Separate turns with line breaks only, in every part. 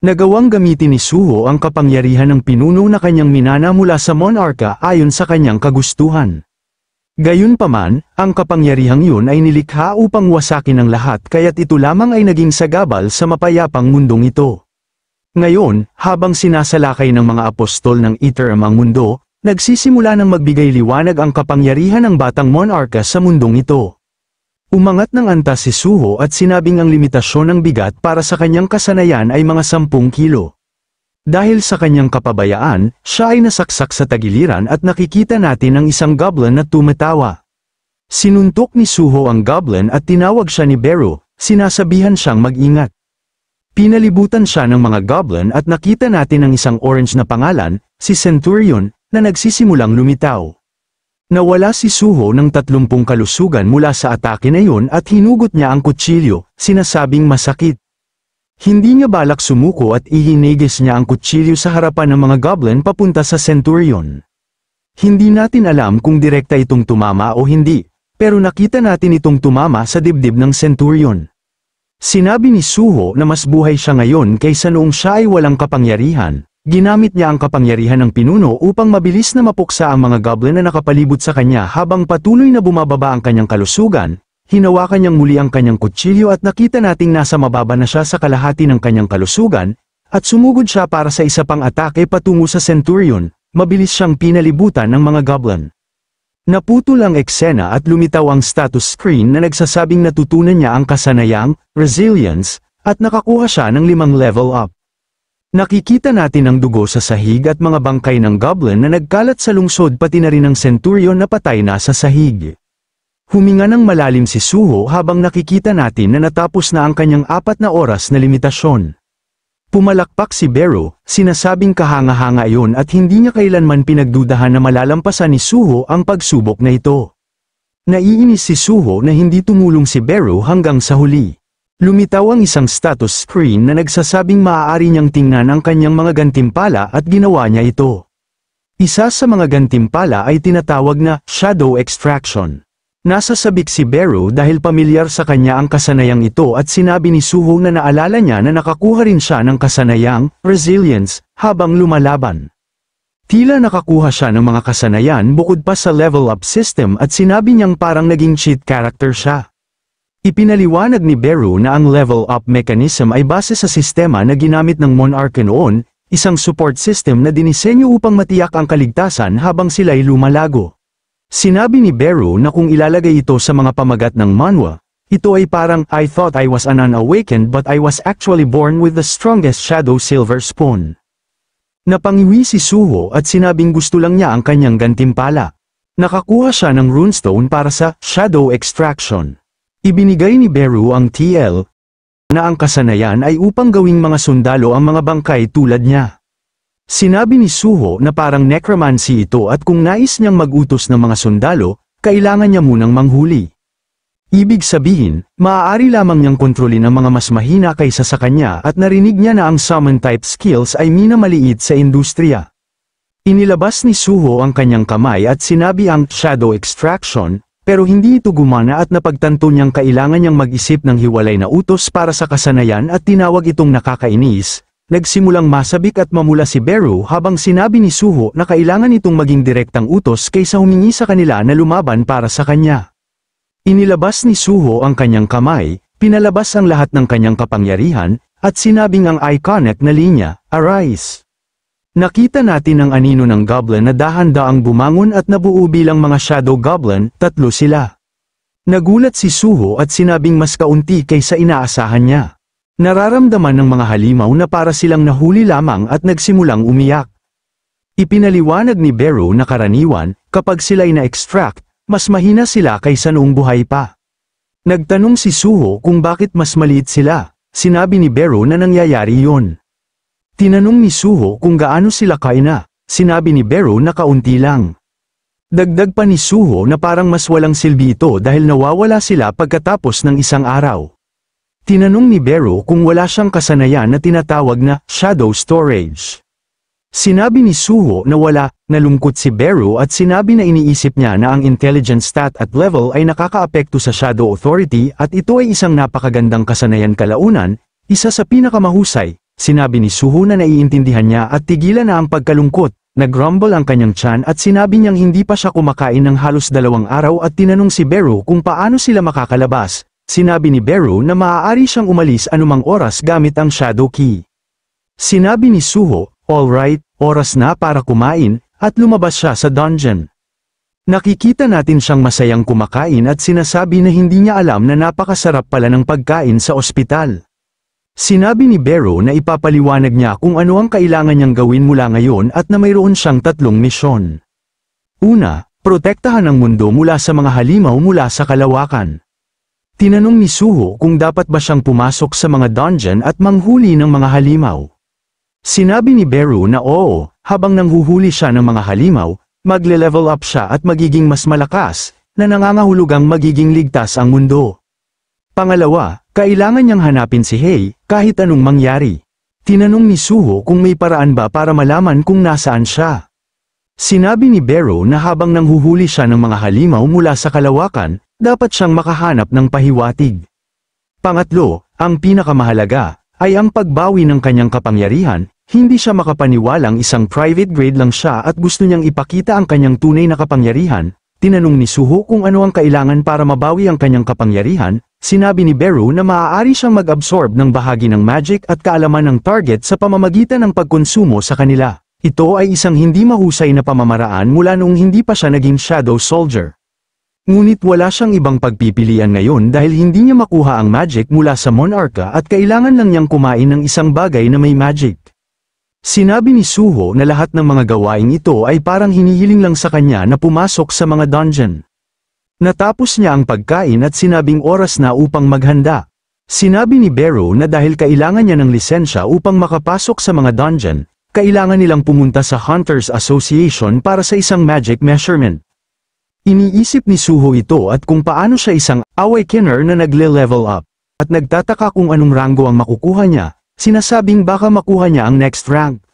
Nagawang gamitin ni Suho ang kapangyarihan ng pinuno na kanyang minana mula sa monarka ayon sa kanyang kagustuhan. Gayunpaman, ang kapangyarihang yun ay nilikha upang wasakin ang lahat kaya't ito lamang ay naging sagabal sa mapayapang mundong ito. Ngayon, habang sinasalakay ng mga apostol ng Iterm ang mundo, nagsisimula ng magbigay liwanag ang kapangyarihan ng batang monarka sa mundong ito. Umangat ng antas si Suho at sinabing ang limitasyon ng bigat para sa kanyang kasanayan ay mga 10 kilo. Dahil sa kanyang kapabayaan, siya ay nasaksak sa tagiliran at nakikita natin ang isang goblin na tumatawa. Sinuntok ni Suho ang goblin at tinawag siya ni Beru, sinasabihan siyang mag-ingat. Pinalibutan siya ng mga goblin at nakita natin ang isang orange na pangalan, si Centurion, na nagsisimulang lumitaw. Nawala si Suho ng 30 kalusugan mula sa atake na yun at hinugot niya ang kutsilyo, sinasabing masakit. Hindi niya balak sumuko at ihinigis niya ang kutsilyo sa harapan ng mga goblin papunta sa Centurion. Hindi natin alam kung direkta itong tumama o hindi, pero nakita natin itong tumama sa dibdib ng Centurion. Sinabi ni Suho na mas buhay siya ngayon kaysa noong siya ay walang kapangyarihan, Ginamit niya ang kapangyarihan ng pinuno upang mabilis na mapuksa ang mga goblin na nakapalibot sa kanya habang patuloy na bumababa ang kanyang kalusugan, hinawakan niyang muli ang kanyang kutsilyo at nakita nating nasa mababa na siya sa kalahati ng kanyang kalusugan, at sumugod siya para sa isa pang atake patungo sa Centurion, mabilis siyang pinalibutan ng mga goblin. Naputol ang eksena at lumitaw ang status screen na nagsasabing natutunan niya ang kasanayang, resilience, at nakakuha siya ng limang level up. Nakikita natin ang dugo sa sahig at mga bangkay ng goblin na nagkalat sa lungsod pati na rin ang centurion na patay na sa sahig. Huminga ng malalim si Suho habang nakikita natin na natapos na ang kanyang apat na oras na limitasyon. Pumalakpak si Bero, sinasabing kahanga-hanga iyon at hindi niya kailanman pinagdudahan na malalampasan ni Suho ang pagsubok na ito. Naiinis si Suho na hindi tumulong si Bero hanggang sa huli. Lumitaw ang isang status screen na nagsasabing maaari niyang tingnan ang kanyang mga gantimpala at ginawa niya ito. Isa sa mga gantimpala ay tinatawag na shadow extraction. Nasa sabik si Beru dahil pamilyar sa kanya ang kasanayang ito at sinabi ni Suho na naalala niya na nakakuha rin siya ng kasanayang resilience habang lumalaban. Tila nakakuha siya ng mga kasanayan bukod pa sa level up system at sinabi niyang parang naging cheat character siya. Ipinaliwanag ni Beru na ang level-up mechanism ay base sa sistema na ginamit ng monarch noon, isang support system na dinisenyo upang matiyak ang kaligtasan habang sila'y lumalago. Sinabi ni Beru na kung ilalagay ito sa mga pamagat ng manwa, ito ay parang I thought I was an unawakened but I was actually born with the strongest shadow silver spoon. Napangiwi si Suho at sinabing gusto lang niya ang kanyang gantimpala. Nakakuha siya ng runestone para sa shadow extraction. Ibinigay ni Beru ang TL na ang kasanayan ay upang gawing mga sundalo ang mga bangkay tulad niya. Sinabi ni Suho na parang necromancy ito at kung nais niyang magutos ng mga sundalo, kailangan niya munang manghuli. Ibig sabihin, maaari lamang niyang kontrolin ang mga mas mahina kaysa sa kanya at narinig niya na ang summon type skills ay minamaliit sa industriya. Inilabas ni Suho ang kanyang kamay at sinabi ang shadow extraction pero hindi ito gumana at napagtanto niyang kailangan niyang mag-isip ng hiwalay na utos para sa kasanayan at tinawag itong nakakainis. Nagsimulang masabik at mamula si Beru habang sinabi ni Suho na kailangan itong maging direktang utos kaysa humingi sa kanila na lumaban para sa kanya. Inilabas ni Suho ang kanyang kamay, pinalabas ang lahat ng kanyang kapangyarihan, at sinabing ang iconic na linya, Arise! Nakita natin ang anino ng goblin na dahan-daang bumangon at nabuo bilang mga shadow goblin, tatlo sila. Nagulat si Suho at sinabing mas kaunti kaysa inaasahan niya. Nararamdaman ng mga halimaw na para silang nahuli lamang at nagsimulang umiyak. Ipinaliwanag ni Bero na karaniwan, kapag sila'y na-extract, mas mahina sila kaysa noong buhay pa. Nagtanong si Suho kung bakit mas maliit sila. Sinabi ni Bero na nangyayari yon. Tinanong ni Suho kung gaano sila kaina, sinabi ni Bero na kaunti lang. Dagdag pa ni Suho na parang mas walang silbi ito dahil nawawala sila pagkatapos ng isang araw. Tinanong ni Bero kung wala siyang kasanayan na tinatawag na shadow storage. Sinabi ni Suho na wala, nalungkot si Bero at sinabi na iniisip niya na ang intelligence stat at level ay nakakaapekto sa shadow authority at ito ay isang napakagandang kasanayan kalaunan, isa sa pinakamahusay, Sinabi ni Suho na naiintindihan niya at tigilan na ang pagkalungkot. Nagrumble ang kanyang chan at sinabi niyang hindi pa siya kumakain ng halos dalawang araw at tinanong si Beru kung paano sila makakalabas. Sinabi ni Beru na maaari siyang umalis anumang oras gamit ang shadow key. Sinabi ni Suho, alright, oras na para kumain, at lumabas siya sa dungeon. Nakikita natin siyang masayang kumakain at sinasabi na hindi niya alam na napakasarap pala ng pagkain sa ospital. Sinabi ni Bero na ipapaliwanag niya kung ano ang kailangan niyang gawin mula ngayon at na mayroon siyang tatlong misyon. Una, protektahan ang mundo mula sa mga halimaw mula sa kalawakan. Tinanong ni Suho kung dapat ba siyang pumasok sa mga dungeon at manghuli ng mga halimaw. Sinabi ni Beru na oo, habang nanghuhuli siya ng mga halimaw, magle-level up siya at magiging mas malakas, na nangangahulugang magiging ligtas ang mundo. Pangalawa, kailangan niyang hanapin si Hei, kahit anong mangyari. Tinanong ni Suho kung may paraan ba para malaman kung nasaan siya. Sinabi ni Bero na habang nanghuhuli siya ng mga halimaw mula sa kalawakan, dapat siyang makahanap ng pahiwatig. Pangatlo, ang pinakamahalaga, ay ang pagbawi ng kanyang kapangyarihan, hindi siya makapaniwalang isang private grade lang siya at gusto niyang ipakita ang kanyang tunay na kapangyarihan, Tinanong ni Suho kung ano ang kailangan para mabawi ang kanyang kapangyarihan, sinabi ni Beru na maaari siyang mag-absorb ng bahagi ng magic at kaalaman ng target sa pamamagitan ng pagkonsumo sa kanila. Ito ay isang hindi mahusay na pamamaraan mula noong hindi pa siya naging Shadow Soldier. Ngunit wala siyang ibang pagpipilian ngayon dahil hindi niya makuha ang magic mula sa Monarca at kailangan lang niyang kumain ng isang bagay na may magic. Sinabi ni Suho na lahat ng mga gawain ito ay parang hinihiling lang sa kanya na pumasok sa mga dungeon. Natapos niya ang pagkain at sinabing oras na upang maghanda. Sinabi ni Bero na dahil kailangan niya ng lisensya upang makapasok sa mga dungeon, kailangan nilang pumunta sa Hunters Association para sa isang magic measurement. Iniisip ni Suho ito at kung paano siya isang awakener na nagle-level up, at nagtataka kung anong ranggo ang makukuha niya, sinasabing baka makuha niya ang next rank.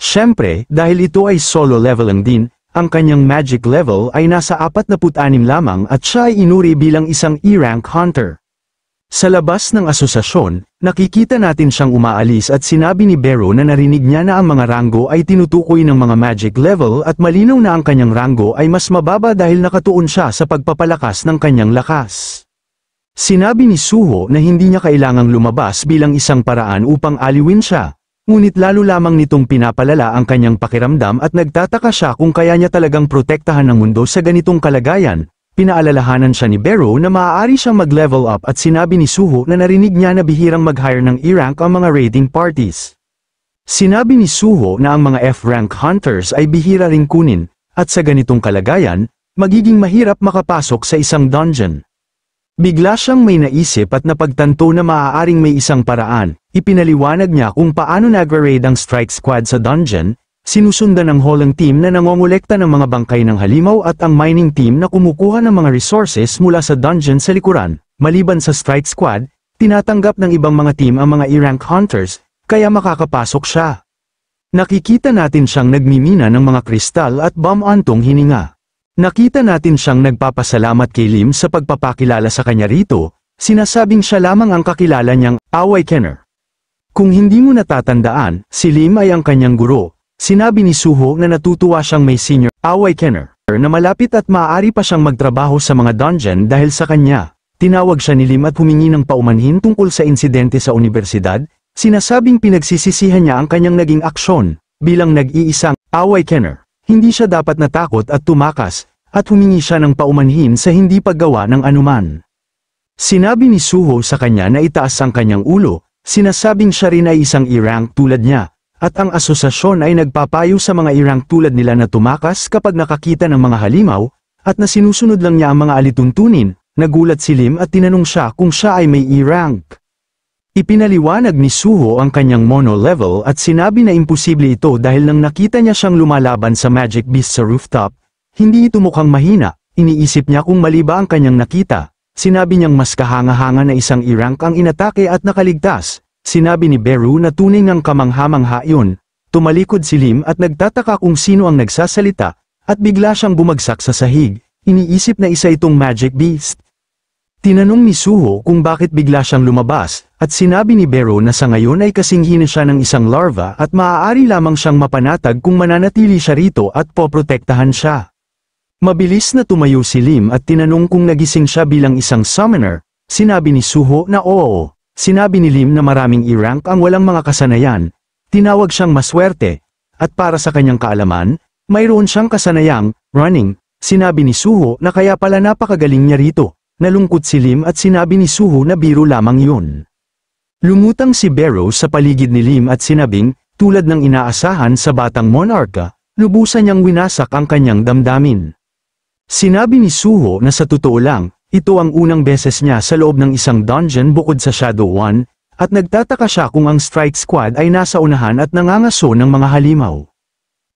Siyempre, dahil ito ay solo level lang din, ang kanyang magic level ay nasa 46 lamang at siya ay inuri bilang isang E-rank hunter. Sa labas ng asosasyon, nakikita natin siyang umaalis at sinabi ni Bero na narinig niya na ang mga ranggo ay tinutukoy ng mga magic level at malinaw na ang kanyang ranggo ay mas mababa dahil nakatuon siya sa pagpapalakas ng kanyang lakas. Sinabi ni Suho na hindi niya kailangang lumabas bilang isang paraan upang aliwin siya. Ngunit lalo lamang nitong pinapalala ang kanyang pakiramdam at nagtataka siya kung kaya niya talagang protektahan ng mundo sa ganitong kalagayan. Pinaalalahanan siya ni Bero na maaari siyang mag-level up at sinabi ni Suho na narinig niya na bihirang mag-hire ng E-rank ang mga raiding parties. Sinabi ni Suho na ang mga F-rank hunters ay bihira ring kunin, at sa ganitong kalagayan, magiging mahirap makapasok sa isang dungeon. Bigla siyang may naisip at napagtanto na maaaring may isang paraan, ipinaliwanag niya kung paano nag-raid ang strike squad sa dungeon, sinusundan ng Holland team na nangongolekta ng mga bangkay ng halimaw at ang mining team na kumukuha ng mga resources mula sa dungeon sa likuran, maliban sa strike squad, tinatanggap ng ibang mga team ang mga e-rank hunters, kaya makakapasok siya. Nakikita natin siyang nagmimina ng mga kristal at bomb antong hininga. Nakita natin siyang nagpapasalamat kay Lim sa pagpapakilala sa kanya rito, sinasabing siya lamang ang kakilala niyang away kenner. Kung hindi mo natatandaan, si Lim ay ang kanyang guro. Sinabi ni Suho na natutuwa siyang may senior away kenner na malapit at maaari pa siyang magtrabaho sa mga dungeon dahil sa kanya. Tinawag siya ni Lim at humingi ng paumanhin tungkol sa insidente sa universidad, sinasabing pinagsisisihan niya ang kanyang naging aksyon bilang nag-iisang away kenner. Hindi siya dapat natakot at tumakas, at humingi siya ng paumanhin sa hindi paggawa ng anuman. Sinabi ni Suho sa kanya na itaas ang kanyang ulo, sinasabing siya rin ay isang irang tulad niya, at ang asosasyon ay nagpapayo sa mga irang tulad nila na tumakas kapag nakakita ng mga halimaw, at na sinusunod lang niya ang mga alituntunin, nagulat si Lim at tinanong siya kung siya ay may irang. Ipinaliwanag ni Suho ang kanyang mono-level at sinabi na imposible ito dahil nang nakita niya siyang lumalaban sa Magic Beast sa rooftop, hindi ito mukhang mahina, iniisip niya kung mali ba ang kanyang nakita, sinabi niyang mas kahanga-hanga na isang irank ang inatake at nakaligtas, sinabi ni Beru na tunay ngang kamanghamangha yun, tumalikod si Lim at nagtataka kung sino ang nagsasalita, at bigla siyang bumagsak sa sahig, iniisip na isa itong Magic Beast, Tinanong ni Suho kung bakit bigla siyang lumabas, at sinabi ni Bero na sa ngayon ay kasinghin siya ng isang larva at maaari lamang siyang mapanatag kung mananatili siya rito at poprotektahan siya. Mabilis na tumayo si Lim at tinanong kung nagising siya bilang isang summoner, sinabi ni Suho na oo. Sinabi ni Lim na maraming i-rank ang walang mga kasanayan, tinawag siyang maswerte, at para sa kanyang kaalaman, mayroon siyang kasanayang, running, sinabi ni Suho na kaya pala napakagaling niya rito. Nalungkot si Lim at sinabi ni Suho na biro lamang yun. Lumutang si Barrow sa paligid ni Lim at sinabing, tulad ng inaasahan sa batang monarka, lubusan niyang winasak ang kanyang damdamin. Sinabi ni Suho na sa totoo lang, ito ang unang beses niya sa loob ng isang dungeon bukod sa Shadow One, at nagtataka siya kung ang strike squad ay nasa unahan at nangangaso ng mga halimaw.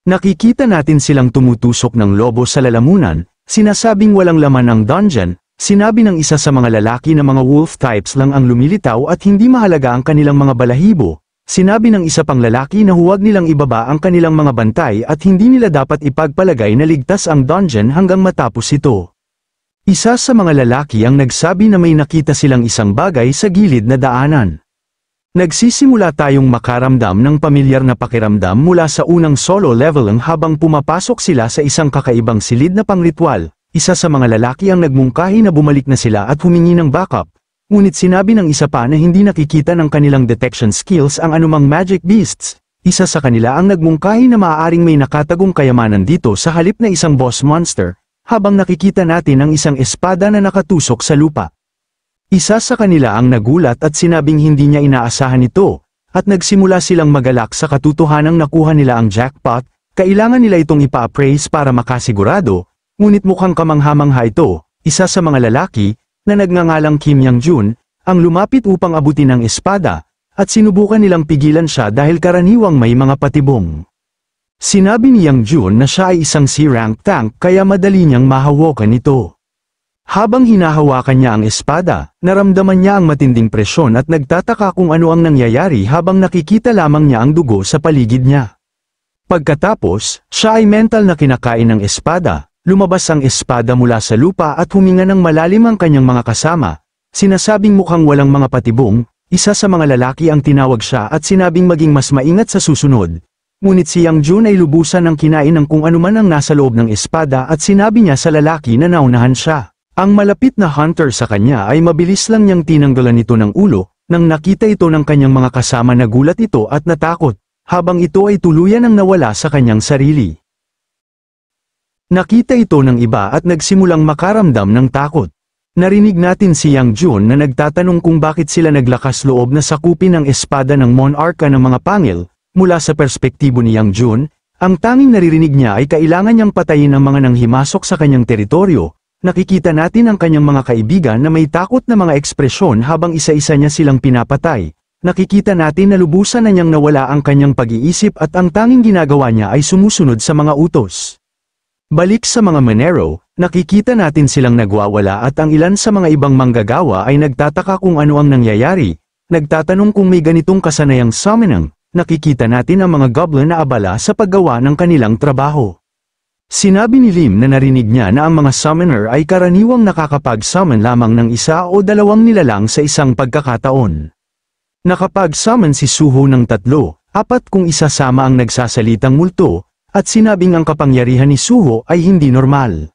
Nakikita natin silang tumutusok ng lobo sa lalamunan, sinasabing walang laman ang dungeon, Sinabi ng isa sa mga lalaki na mga wolf types lang ang lumilitaw at hindi mahalaga ang kanilang mga balahibo, sinabi ng isa pang lalaki na huwag nilang ibaba ang kanilang mga bantay at hindi nila dapat ipagpalagay na ligtas ang dungeon hanggang matapos ito. Isa sa mga lalaki ang nagsabi na may nakita silang isang bagay sa gilid na daanan. Nagsisimula tayong makaramdam ng pamilyar na pakiramdam mula sa unang solo level ang habang pumapasok sila sa isang kakaibang silid na pangritual, isa sa mga lalaki ang nagmungkahi na bumalik na sila at humingi ng backup, ngunit sinabi ng isa pa na hindi nakikita ng kanilang detection skills ang anumang magic beasts. Isa sa kanila ang nagmungkahi na maaaring may nakatagong kayamanan dito sa halip na isang boss monster, habang nakikita natin ang isang espada na nakatusok sa lupa. Isa sa kanila ang nagulat at sinabing hindi niya inaasahan ito, at nagsimula silang magalak sa katutuhanang nakuha nila ang jackpot, kailangan nila itong ipa-appraise para makasigurado, ngunit mukhang kamanghamangha ito, isa sa mga lalaki, na nagngangalang Kim Yang-jun, ang lumapit upang abutin ang espada, at sinubukan nilang pigilan siya dahil karaniwang may mga patibong. Sinabi ni Yang Jun na siya ay isang C-rank tank kaya madali niyang mahawakan ito. Habang hinahawakan niya ang espada, naramdaman niya ang matinding presyon at nagtataka kung ano ang nangyayari habang nakikita lamang niya ang dugo sa paligid niya. Pagkatapos, siya ay mental na kinakain ng espada, Lumabas ang espada mula sa lupa at huminga ng malalim ang kanyang mga kasama, sinasabing mukhang walang mga patibong, isa sa mga lalaki ang tinawag siya at sinabing maging mas maingat sa susunod. Ngunit si Yang Jun ay lubusan ng kinain ng kung anuman ang nasa loob ng espada at sinabi niya sa lalaki na naunahan siya. Ang malapit na hunter sa kanya ay mabilis lang niyang tinanggalan ito ng ulo, nang nakita ito ng kanyang mga kasama nagulat ito at natakot, habang ito ay tuluyan ang nawala sa kanyang sarili. Nakita ito ng iba at nagsimulang makaramdam ng takot. Narinig natin si Yang Jun na nagtatanong kung bakit sila naglakas loob na sakupin ang espada ng monarka ng mga pangil, mula sa perspektibo ni Yang Jun, ang tanging naririnig niya ay kailangan niyang patayin ang mga nanghimasok sa kanyang teritoryo, nakikita natin ang kanyang mga kaibigan na may takot na mga ekspresyon habang isa-isa niya silang pinapatay, nakikita natin na lubusan na niyang nawala ang kanyang pag-iisip at ang tanging ginagawa niya ay sumusunod sa mga utos. Balik sa mga Monero, nakikita natin silang nagwawala at ang ilan sa mga ibang manggagawa ay nagtataka kung ano ang nangyayari, nagtatanong kung may ganitong kasanayang summonang, nakikita natin ang mga goblin na abala sa paggawa ng kanilang trabaho. Sinabi ni Lim na narinig niya na ang mga summoner ay karaniwang nakakapag-summon lamang ng isa o dalawang nilalang sa isang pagkakataon. Nakapag-summon si Suho ng tatlo, apat kung isasama ang nagsasalitang multo, at sinabing ang kapangyarihan ni Suho ay hindi normal.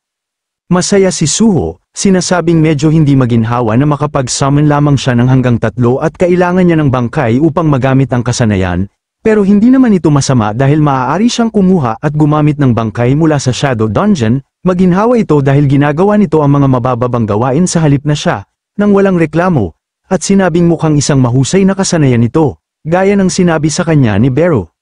Masaya si Suho, sinasabing medyo hindi maginhawa na makapag-summon lamang siya ng hanggang tatlo at kailangan niya ng bangkay upang magamit ang kasanayan, pero hindi naman ito masama dahil maaari siyang kumuha at gumamit ng bangkay mula sa Shadow Dungeon, maginhawa ito dahil ginagawa nito ang mga mabababang gawain sa halip na siya, nang walang reklamo, at sinabing mukhang isang mahusay na kasanayan ito, gaya ng sinabi sa kanya ni Bero.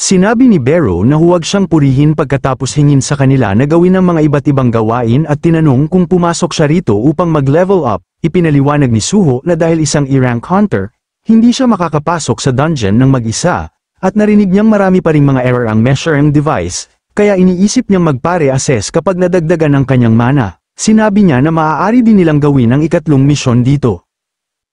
Sinabi ni Bero na huwag siyang purihin pagkatapos hingin sa kanila na gawin ang mga iba't ibang gawain at tinanong kung pumasok siya rito upang mag-level up, ipinaliwanag ni Suho na dahil isang E-rank hunter, hindi siya makakapasok sa dungeon ng mag-isa, at narinig niyang marami pa ring mga error ang measuring device, kaya iniisip niyang magpare-assess kapag nadagdagan ang kanyang mana. Sinabi niya na maaari din nilang gawin ang ikatlong misyon dito.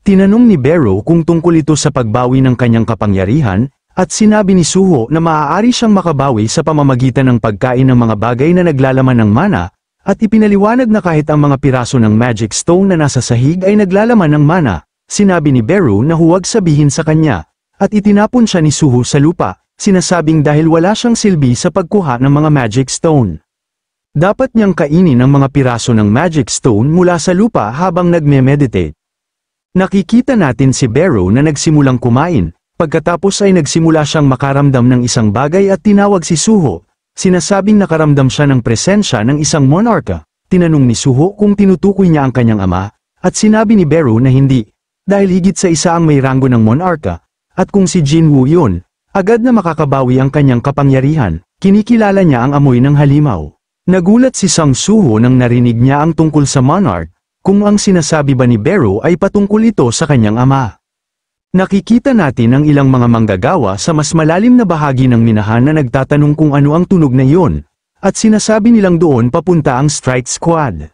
Tinanong ni Bero kung tungkol ito sa pagbawi ng kanyang kapangyarihan, at sinabi ni Suho na maaari siyang makabawi sa pamamagitan ng pagkain ng mga bagay na naglalaman ng mana, at ipinaliwanag na kahit ang mga piraso ng magic stone na nasa sahig ay naglalaman ng mana, sinabi ni Beru na huwag sabihin sa kanya, at itinapon siya ni Suho sa lupa, sinasabing dahil wala siyang silbi sa pagkuha ng mga magic stone. Dapat niyang kainin ang mga piraso ng magic stone mula sa lupa habang nagme-meditate. Nakikita natin si Beru na nagsimulang kumain, Pagkatapos ay nagsimula siyang makaramdam ng isang bagay at tinawag si Suho, sinasabing nakaramdam siya ng presensya ng isang monarka. Tinanong ni Suho kung tinutukoy niya ang kanyang ama, at sinabi ni Beru na hindi, dahil higit sa isa ang may ranggo ng monarka, at kung si Jinwoo yun, agad na makakabawi ang kanyang kapangyarihan, kinikilala niya ang amoy ng halimaw. Nagulat si Sang Suho nang narinig niya ang tungkol sa monarch, kung ang sinasabi ba ni Beru ay patungkol ito sa kanyang ama. Nakikita natin ang ilang mga manggagawa sa mas malalim na bahagi ng minahan na nagtatanong kung ano ang tunog na iyon, at sinasabi nilang doon papunta ang strike squad.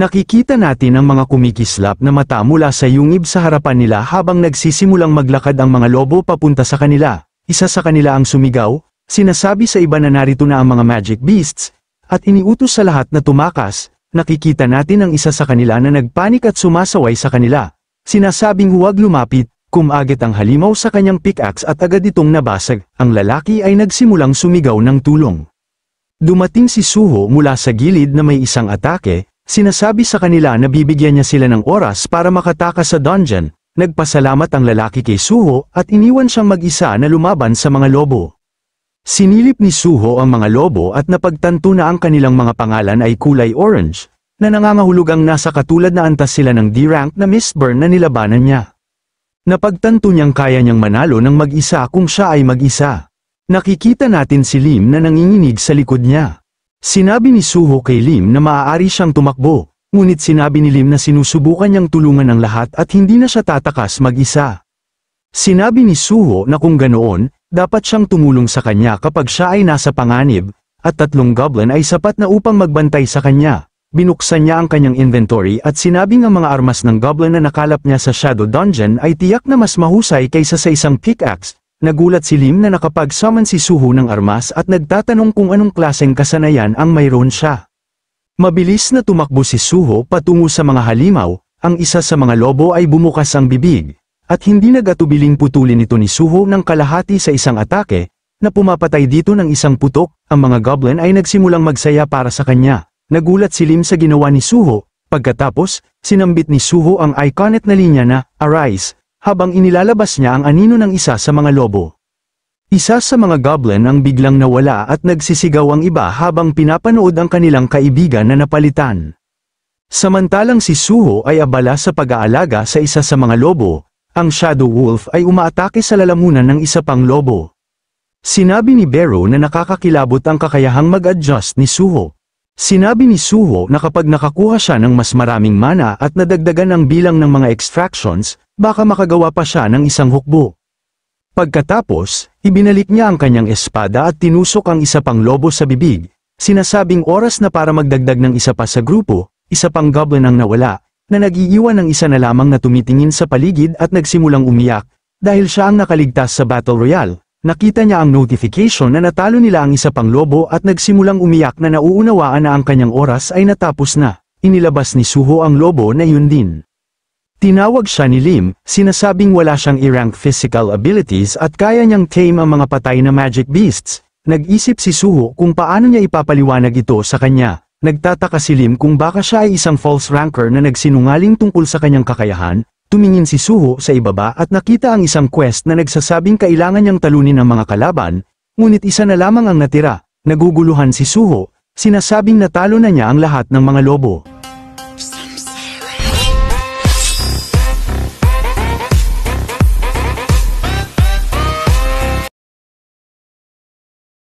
Nakikita natin ang mga kumikislap na mata mula sa yungib sa harapan nila habang nagsisimulang maglakad ang mga lobo papunta sa kanila, isa sa kanila ang sumigaw, sinasabi sa iba na narito na ang mga magic beasts, at iniutos sa lahat na tumakas, nakikita natin ang isa sa kanila na nagpanik at sumasaway sa kanila, sinasabing huwag lumapit, Kumagit ang halimaw sa kanyang pickaxe at agad itong nabasag, ang lalaki ay nagsimulang sumigaw ng tulong. Dumating si Suho mula sa gilid na may isang atake, sinasabi sa kanila na bibigyan niya sila ng oras para makatakas sa dungeon, nagpasalamat ang lalaki kay Suho at iniwan siyang mag-isa na lumaban sa mga lobo. Sinilip ni Suho ang mga lobo at napagtanto na ang kanilang mga pangalan ay kulay orange, na nangangahulugang nasa katulad na antas sila ng D-rank na Miss Burn na nilabanan niya. Napagtanto niyang kaya niyang manalo ng mag-isa kung siya ay mag-isa. Nakikita natin si Lim na nanginginig sa likod niya. Sinabi ni Suho kay Lim na maaari siyang tumakbo, ngunit sinabi ni Lim na sinusubukan niyang tulungan ang lahat at hindi na siya tatakas mag-isa. Sinabi ni Suho na kung ganoon, dapat siyang tumulong sa kanya kapag siya ay nasa panganib, at tatlong goblin ay sapat na upang magbantay sa kanya. Binuksan niya ang kanyang inventory at sinabi ng mga armas ng goblin na nakalap niya sa Shadow Dungeon ay tiyak na mas mahusay kaysa sa isang pickaxe. Nagulat si Lim na nakapag-summon si Suho ng armas at nagtatanong kung anong klaseng kasanayan ang mayroon siya. Mabilis na tumakbo si Suho patungo sa mga halimaw, ang isa sa mga lobo ay bumukas ang bibig, at hindi nagatubiling putulin ito ni Suho ng kalahati sa isang atake, na pumapatay dito ng isang putok, ang mga goblin ay nagsimulang magsaya para sa kanya. Nagulat si Lim sa ginawa ni Suho, pagkatapos, sinambit ni Suho ang iconic na linya na, Arise, habang inilalabas niya ang anino ng isa sa mga lobo. Isa sa mga goblin ang biglang nawala at nagsisigaw ang iba habang pinapanood ang kanilang kaibigan na napalitan. Samantalang si Suho ay abala sa pag-aalaga sa isa sa mga lobo, ang Shadow Wolf ay umaatake sa lalamunan ng isa pang lobo. Sinabi ni Bero na nakakakilabot ang kakayahang mag-adjust ni Suho. Sinabi ni Suho na kapag nakakuha siya ng mas maraming mana at nadagdagan ang bilang ng mga extractions, baka makagawa pa siya ng isang hukbo. Pagkatapos, ibinalik niya ang kanyang espada at tinusok ang isa pang lobo sa bibig, sinasabing oras na para magdagdag ng isa pa sa grupo, isa pang goblin ang nawala, na nagiiwan ng isa na lamang na tumitingin sa paligid at nagsimulang umiyak, dahil siya ang nakaligtas sa Battle Royale, Nakita niya ang notification na natalo nila ang isa pang lobo at nagsimulang umiyak na nauunawaan na ang kanyang oras ay natapos na. Inilabas ni Suho ang lobo na yun din. Tinawag siya ni Lim, sinasabing wala siyang i-rank physical abilities at kaya niyang tame ang mga patay na magic beasts. Nag-isip si Suho kung paano niya ipapaliwanag ito sa kanya. Nagtataka si Lim kung baka siya ay isang false ranker na nagsinungaling tungkol sa kanyang kakayahan, Tumingin si Suho sa ibaba at nakita ang isang quest na nagsasabing kailangan niyang talunin ang mga kalaban, ngunit isa na lamang ang natira, naguguluhan si Suho, sinasabing natalo na niya ang lahat ng mga lobo.